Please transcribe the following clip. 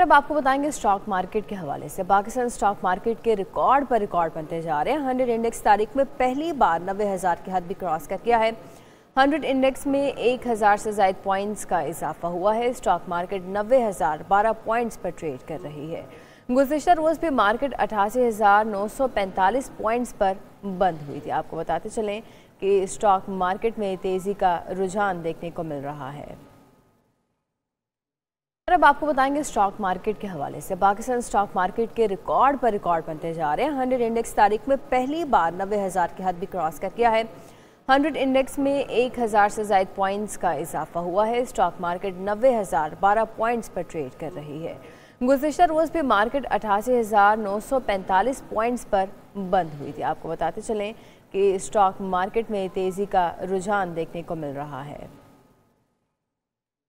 अब आपको बताएंगे स्टॉक मार्केट के हवाले से पाकिस्तान स्टॉक मार्केट के रिकॉर्ड पर रिकॉर्ड बनते जा रहे हैं हंड्रेड इंडेक्स तारीख में पहली बार नबे हज़ार के हद भी क्रॉस कर गया है हंड्रेड इंडेक्स में एक हज़ार से जायद पॉइंट्स का इजाफा हुआ है स्टॉक मार्केट नब्बे हज़ार बारह पॉइंट्स पर ट्रेड कर रही है गुजशत रोज़ भी मार्केट अठासी हज़ार नौ सौ पैंतालीस पॉइंट्स पर बंद हुई थी आपको बताते चलें कि स्टॉक मार्केट में तेज़ी का रुझान देखने को मिल रहा है और अब आपको बताएंगे स्टॉक मार्केट के हवाले से पाकिस्तान स्टॉक मार्केट के रिकॉर्ड पर रिकॉर्ड बनते जा रहे हैं हंड्रेड इंडेक्स तारीख में पहली बार नबे हज़ार के हद भी क्रॉस कर गया है हंड्रेड इंडेक्स में एक हज़ार से जायद पॉइंट्स का इजाफा हुआ है स्टॉक मार्केट नबे हज़ार बारह पॉइंट्स पर ट्रेड कर रही है गुजशत रोज़ भी मार्केट अठासी हज़ार नौ सौ पैंतालीस पॉइंट्स पर बंद हुई थी आपको बताते चलें कि स्टॉक मार्केट में तेज़ी का रुझान देखने को मिल रहा है